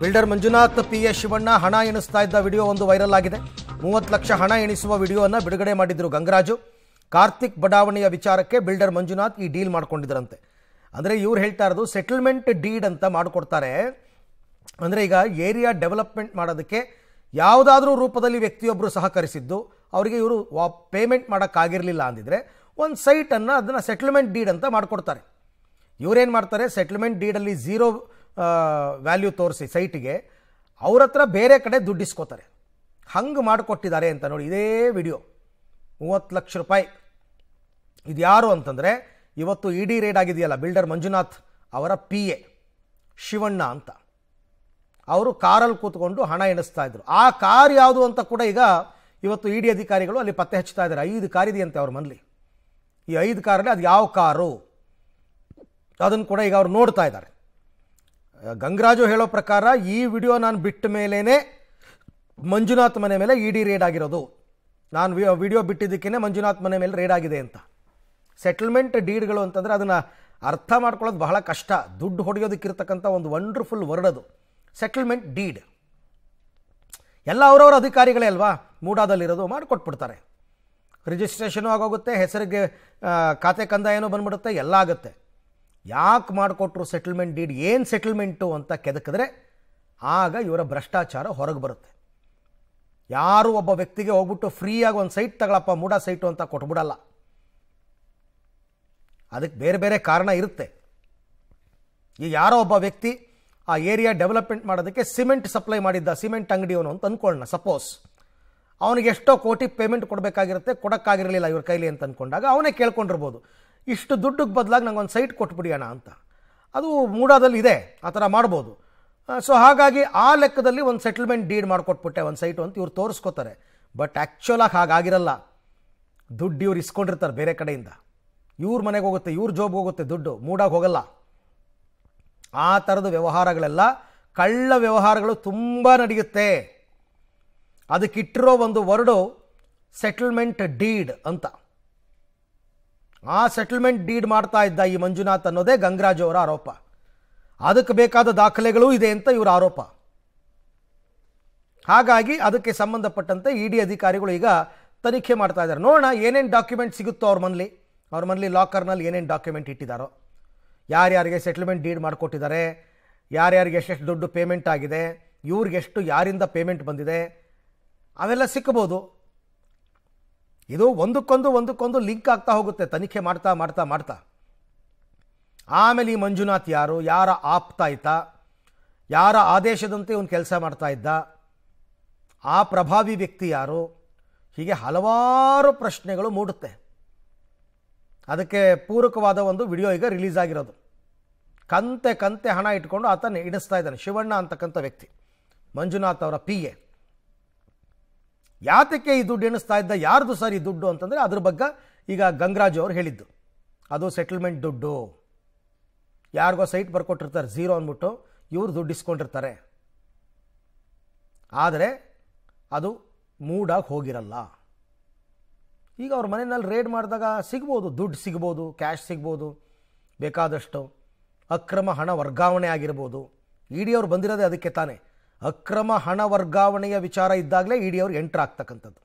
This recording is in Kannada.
builder Manjunath P A Shivanna ಹಣ ಎಣಿಸ್ತಾ ಇದ್ದ ವಿಡಿಯೋ ಒಂದು ವೈರಲ್ ಆಗಿದೆ ಮೂವತ್ತು ಲಕ್ಷ ಹಣ ಎಣಿಸುವ ವಿಡಿಯೋವನ್ನು ಬಿಡುಗಡೆ ಮಾಡಿದ್ರು ಗಂಗರಾಜು ಕಾರ್ತಿಕ್ ಬಡಾವಣೆಯ ವಿಚಾರಕ್ಕೆ ಬಿಲ್ಡರ್ ಮಂಜುನಾಥ್ ಈ ಡೀಲ್ ಮಾಡ್ಕೊಂಡಿದ್ರಂತೆ ಅಂದರೆ ಇವ್ರು ಹೇಳ್ತಾ ಇರೋದು ಸೆಟಲ್ಮೆಂಟ್ ಡೀಡ್ ಅಂತ ಮಾಡಿಕೊಡ್ತಾರೆ ಅಂದರೆ ಈಗ ಏರಿಯಾ ಡೆವಲಪ್ಮೆಂಟ್ ಮಾಡೋದಕ್ಕೆ ಯಾವುದಾದ್ರೂ ರೂಪದಲ್ಲಿ ವ್ಯಕ್ತಿಯೊಬ್ಬರು ಸಹಕರಿಸಿದ್ದು ಅವರಿಗೆ ಇವರು ವಾ ಪೇಮೆಂಟ್ ಮಾಡೋಕ್ಕಾಗಿರಲಿಲ್ಲ ಅಂದಿದ್ರೆ ಒಂದು ಸೈಟನ್ನು ಅದನ್ನು ಸೆಟಲ್ಮೆಂಟ್ ಡೀಡ್ ಅಂತ ಮಾಡಿಕೊಡ್ತಾರೆ ಇವರೇನು ಮಾಡ್ತಾರೆ ಸೆಟಲ್ಮೆಂಟ್ ಡೀಡಲ್ಲಿ ಝೀರೋ ವ್ಯಾಲ್ಯೂ ತೋರಿಸಿ ಸೈಟಿಗೆ ಅವ್ರ ಹತ್ರ ಬೇರೆ ಕಡೆ ದುಡ್ಡು ಹಂಗೆ ಮಾಡಿಕೊಟ್ಟಿದ್ದಾರೆ ಅಂತ ನೋಡಿ ಇದೇ ವಿಡಿಯೋ ಮೂವತ್ತು ಲಕ್ಷ ರೂಪಾಯಿ ಇದು ಯಾರು ಅಂತಂದರೆ ಇವತ್ತು ಇ ಡಿ ರೇಡ್ ಆಗಿದೆಯಲ್ಲ ಬಿಲ್ಡರ್ ಮಂಜುನಾಥ್ ಅವರ ಪಿ ಎ ಶಿವಣ್ಣ ಅಂತ ಅವರು ಕಾರಲ್ಲಿ ಕೂತ್ಕೊಂಡು ಹಣ ಎಣಿಸ್ತಾ ಇದ್ರು ಆ ಕಾರ್ ಯಾವುದು ಅಂತ ಕೂಡ ಈಗ ಇವತ್ತು ಇ e ಡಿ ಅಧಿಕಾರಿಗಳು ಅಲ್ಲಿ ಪತ್ತೆ ಹಚ್ತಾ ಇದ್ದಾರೆ ಐದು ಕಾರ್ ಇದೆಯಂತೆ ಅವ್ರ ಮನೇಲಿ ಈ ಐದು ಕಾರಲ್ಲಿ ಅದು ಯಾವ ಕಾರು ಅದನ್ನು ಕೂಡ ಈಗ ಅವ್ರು ನೋಡ್ತಾ ಇದ್ದಾರೆ ಗಂಗರಾಜು ಹೇಳೋ ಪ್ರಕಾರ ಈ ವಿಡಿಯೋ ನಾನು ಬಿಟ್ಟ ಮೇಲೇ ಮಂಜುನಾಥ್ ಮನೆ ಮೇಲೆ ಇ ಡಿ ರೇಡ್ ಆಗಿರೋದು ನಾನು ವಿಡಿಯೋ ಬಿಟ್ಟಿದ್ದಕ್ಕೇನೆ ಮಂಜುನಾಥ್ ಮನೆ ಮೇಲೆ ರೇಡ್ ಆಗಿದೆ ಅಂತ ಸೆಟಲ್ಮೆಂಟ್ ಡೀಡ್ಗಳು ಅಂತಂದರೆ ಅದನ್ನು ಅರ್ಥ ಮಾಡ್ಕೊಳ್ಳೋದು ಬಹಳ ಕಷ್ಟ ದುಡ್ಡು ಹೊಡೆಯೋದಕ್ಕಿರ್ತಕ್ಕಂಥ ಒಂದು ವಂಡರ್ಫುಲ್ ವರ್ಡ್ ಅದು ಸೆಟಲ್ಮೆಂಟ್ ಡೀಡ್ ಎಲ್ಲ ಅವರವ್ರ ಅಧಿಕಾರಿಗಳೇ ಅಲ್ವಾ ಮೂಡಾದಲ್ಲಿರೋದು ಮಾಡಿಕೊಟ್ಬಿಡ್ತಾರೆ ರಿಜಿಸ್ಟ್ರೇಷನು ಆಗೋಗುತ್ತೆ ಹೆಸರಿಗೆ ಖಾತೆ ಕಂದಾಯನೂ ಬಂದ್ಬಿಡುತ್ತೆ ಎಲ್ಲ ಆಗುತ್ತೆ ಯಾಕೆ ಮಾಡಿಕೊಟ್ರು ಸೆಟಲ್ಮೆಂಟ್ ಡೀಡ್ ಏನು ಸೆಟಲ್ಮೆಂಟು ಅಂತ ಕೆದಕಿದ್ರೆ ಆಗ ಇವರ ಭ್ರಷ್ಟಾಚಾರ ಹೊರಗೆ ಬರುತ್ತೆ ಯಾರು ಒಬ್ಬ ವ್ಯಕ್ತಿಗೆ ಹೋಗ್ಬಿಟ್ಟು ಫ್ರೀಯಾಗಿ ಒಂದು ಸೈಟ್ ತಗೊಳಪ್ಪ ಮೂಡ ಸೈಟು ಅಂತ ಕೊಟ್ಬಿಡಲ್ಲ ಅದಕ್ಕೆ ಬೇರೆ ಬೇರೆ ಕಾರಣ ಇರುತ್ತೆ ಈಗ ಯಾರೋ ಒಬ್ಬ ವ್ಯಕ್ತಿ ಆ ಏರಿಯಾ ಡೆವಲಪ್ಮೆಂಟ್ ಮಾಡೋದಕ್ಕೆ ಸಿಮೆಂಟ್ ಸಪ್ಲೈ ಮಾಡಿದ್ದ ಸಿಮೆಂಟ್ ಅಂಗಡಿಯವನು ಅಂತ ಅಂದ್ಕೊಳ್ಳೋಣ ಸಪೋಸ್ ಅವನಿಗೆ ಎಷ್ಟೋ ಕೋಟಿ ಪೇಮೆಂಟ್ ಕೊಡಬೇಕಾಗಿರುತ್ತೆ ಕೊಡೋಕ್ಕಾಗಿರಲಿಲ್ಲ ಇವ್ರ ಕೈಲಿ ಅಂತ ಅಂದ್ಕೊಂಡಾಗ ಅವನೇ ಕೇಳ್ಕೊಂಡಿರ್ಬೋದು ಇಷ್ಟು ದುಡ್ಡಕ್ಕೆ ಬದಲಾಗಿ ನಂಗೆ ಒಂದು ಸೈಟ್ ಕೊಟ್ಬಿಡಿಯೋಣ ಅಂತ ಅದು ಮೂಡಾದಲ್ಲಿ ಇದೆ ಆ ಥರ ಮಾಡ್ಬೋದು ಸೊ ಹಾಗಾಗಿ ಆ ಲೆಕ್ಕದಲ್ಲಿ ಒಂದು ಸೆಟಲ್ಮೆಂಟ್ ಡೀಡ್ ಮಾಡಿಕೊಟ್ಬಿಟ್ಟೆ ಒಂದು ಸೈಟು ಅಂತ ಇವ್ರು ತೋರಿಸ್ಕೋತಾರೆ ಬಟ್ ಆ್ಯಕ್ಚುಲಾಗಿ ಹಾಗಾಗಿರಲ್ಲ ದುಡ್ಡು ಇವ್ರು ಇಸ್ಕೊಂಡಿರ್ತಾರೆ ಬೇರೆ ಕಡೆಯಿಂದ ಇವ್ರ ಮನೆಗೆ ಹೋಗುತ್ತೆ ಇವ್ರ ಜಾಬ್ ಹೋಗುತ್ತೆ ದುಡ್ಡು ಮೂಡಾಗಿ ಹೋಗಲ್ಲ ಆ ಥರದ ವ್ಯವಹಾರಗಳೆಲ್ಲ ಕಳ್ಳ ವ್ಯವಹಾರಗಳು ತುಂಬ ನಡೆಯುತ್ತೆ ಅದಕ್ಕಿಟ್ಟಿರೋ ಒಂದು ವರ್ಡು ಸೆಟಲ್ಮೆಂಟ್ ಡೀಡ್ ಅಂತ ಆ ಸೆಟಲ್ಮೆಂಟ್ ಡೀಡ್ ಮಾಡ್ತಾ ಇದ್ದ ಈ ಮಂಜುನಾಥ್ ಅನ್ನೋದೇ ಗಂಗರಾಜ್ ಅವರ ಆರೋಪ ಅದಕ್ಕೆ ಬೇಕಾದ ದಾಖಲೆಗಳೂ ಇದೆ ಅಂತ ಇವರ ಆರೋಪ ಹಾಗಾಗಿ ಅದಕ್ಕೆ ಸಂಬಂಧಪಟ್ಟಂತೆ ಇ ಡಿ ಅಧಿಕಾರಿಗಳು ಈಗ ತನಿಖೆ ಮಾಡ್ತಾ ಇದ್ದಾರೆ ನೋಡೋಣ ಏನೇನು ಡಾಕ್ಯುಮೆಂಟ್ ಸಿಗುತ್ತೋ ಅವ್ರ ಮನೇಲಿ ಅವ್ರ ಮನೇಲಿ ಲಾಕರ್ನಲ್ಲಿ ಏನೇನು ಡಾಕ್ಯುಮೆಂಟ್ ಇಟ್ಟಿದ್ದಾರೋ ಯಾರ್ಯಾರಿಗೆ ಸೆಟ್ಲ್ಮೆಂಟ್ ಡೀಡ್ ಮಾಡಿಕೊಟ್ಟಿದ್ದಾರೆ ಯಾರ್ಯಾರಿಗೆ ಎಷ್ಟೆಷ್ಟು ದುಡ್ಡು ಪೇಮೆಂಟ್ ಆಗಿದೆ ಇವ್ರಿಗೆಷ್ಟು ಯಾರಿಂದ ಪೇಮೆಂಟ್ ಬಂದಿದೆ ಅವೆಲ್ಲ ಸಿಕ್ಕಬೋದು ಇದು ಒಂದಕ್ಕೊಂದು ಒಂದಕ್ಕೊಂದು ಲಿಂಕ್ ಆಗ್ತಾ ಹೋಗುತ್ತೆ ತನಿಖೆ ಮಾಡ್ತಾ ಮಾಡ್ತಾ ಮಾಡ್ತಾ ಆಮೇಲೆ ಈ ಮಂಜುನಾಥ್ ಯಾರು ಯಾರ ಆಪ್ತಾ ಇದ್ದ ಯಾರ ಆದೇಶದಂತೆ ಇವನು ಕೆಲಸ ಮಾಡ್ತಾ ಇದ್ದ ಆ ಪ್ರಭಾವಿ ವ್ಯಕ್ತಿ ಯಾರು ಹೀಗೆ ಹಲವಾರು ಪ್ರಶ್ನೆಗಳು ಮೂಡುತ್ತೆ ಅದಕ್ಕೆ ಪೂರಕವಾದ ಒಂದು ವಿಡಿಯೋ ಈಗ ರಿಲೀಸ್ ಆಗಿರೋದು ಕಂತೆ ಕಂತೆ ಹಣ ಇಟ್ಕೊಂಡು ಆತನ ಇಡಿಸ್ತಾ ಇದ್ದಾನೆ ಶಿವಣ್ಣ ಅಂತಕ್ಕಂಥ ವ್ಯಕ್ತಿ ಮಂಜುನಾಥ್ ಅವರ ಪಿ ಎ ಯಾತಕ್ಕೆ ಈ ದುಡ್ಡು ಎಣಿಸ್ತಾ ಇದ್ದ ಯಾರ್ದು ಸರ್ ಈ ದುಡ್ಡು ಅಂತಂದರೆ ಅದ್ರ ಬಗ್ಗೆ ಈಗ ಗಂಗರಾಜು ಅವರು ಹೇಳಿದ್ದು ಅದು ಸೆಟಲ್ಮೆಂಟ್ ದುಡ್ಡು ಯಾರಿಗೋ ಸೈಟ್ ಬರ್ಕೊಟ್ಟಿರ್ತಾರೆ ಝೀರೋ ಅಂದ್ಬಿಟ್ಟು ಇವರು ದುಡ್ಡು ಇಸ್ಕೊಂಡಿರ್ತಾರೆ ಆದರೆ ಅದು ಮೂಡಾಗಿ ಹೋಗಿರಲ್ಲ ಈಗ ಅವ್ರ ಮನೆಯಲ್ಲಿ ರೇಡ್ ಮಾಡಿದಾಗ ಸಿಗ್ಬೋದು ದುಡ್ಡು ಸಿಗ್ಬೋದು ಕ್ಯಾಶ್ ಸಿಗ್ಬೋದು ಬೇಕಾದಷ್ಟು ಅಕ್ರಮ ಹಣ ವರ್ಗಾವಣೆ ಆಗಿರ್ಬೋದು ಇಡೀ e ಡಿ ಅವ್ರು ಬಂದಿರೋದೇ ಅದಕ್ಕೆ ತಾನೇ ಅಕ್ರಮ ಹಣ ವರ್ಗಾವಣೆಯ ವಿಚಾರ ಇದ್ದಾಗಲೇ ಇಡಿಯವರು ಅವರು ಎಂಟ್ರ್ ಆಗ್ತಕ್ಕಂಥದ್ದು